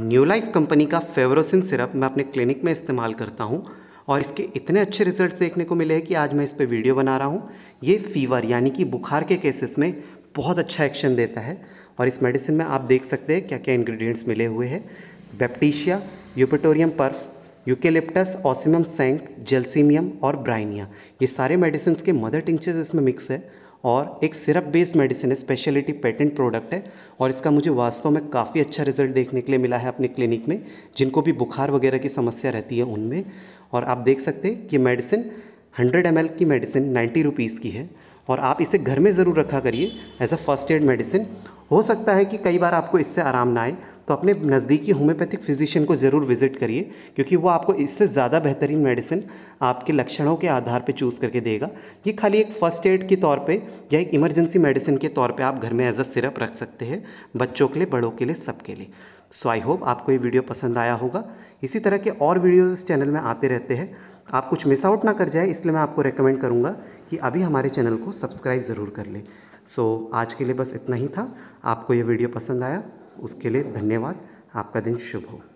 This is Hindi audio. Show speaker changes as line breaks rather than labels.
न्यू लाइफ कंपनी का फेवरोसिन सिरप मैं अपने क्लिनिक में इस्तेमाल करता हूँ और इसके इतने अच्छे रिजल्ट देखने को मिले हैं कि आज मैं इस पर वीडियो बना रहा हूँ ये फीवर यानी कि बुखार के केसेस में बहुत अच्छा एक्शन देता है और इस मेडिसिन में आप देख सकते हैं क्या क्या इन्ग्रीडियंट्स मिले हुए हैं बैप्टीशिया यूपिटोरियम पर्फ यूकेलिप्टस ऑसिमम सेंक जेल्सीमियम और ब्राइनिया ये सारे मेडिसिन के मदर टिंचर्स इसमें मिक्स है और एक सिरप बेस्ड मेडिसिन है स्पेशलिटी पेटेंट प्रोडक्ट है और इसका मुझे वास्तव में काफ़ी अच्छा रिजल्ट देखने के लिए मिला है अपने क्लिनिक में जिनको भी बुखार वगैरह की समस्या रहती है उनमें और आप देख सकते हैं कि मेडिसिन हंड्रेड एम की मेडिसिन नाइन्टी रुपीज़ की है और आप इसे घर में ज़रूर रखा करिए as a first aid medicine हो सकता है कि कई बार आपको इससे आराम ना आए तो अपने नज़दीकी होम्योपैथिक फिजिशियन को ज़रूर विज़िट करिए क्योंकि वो आपको इससे ज़्यादा बेहतरीन मेडिसिन आपके लक्षणों के आधार पर चूज़ करके देगा ये खाली एक फ़र्स्ट एड के तौर पे या एक इमरजेंसी मेडिसिन के तौर पे आप घर में एज अ सिरप रख सकते हैं बच्चों के लिए बड़ों के लिए सबके लिए सो आई होप आपको ये वीडियो पसंद आया होगा इसी तरह के और वीडियोज़ इस चैनल में आते रहते हैं आप कुछ मिस आउट ना कर जाए इसलिए मैं आपको रिकमेंड करूँगा कि अभी हमारे चैनल को सब्सक्राइब ज़रूर कर लें सो so, आज के लिए बस इतना ही था आपको ये वीडियो पसंद आया उसके लिए धन्यवाद आपका दिन शुभ हो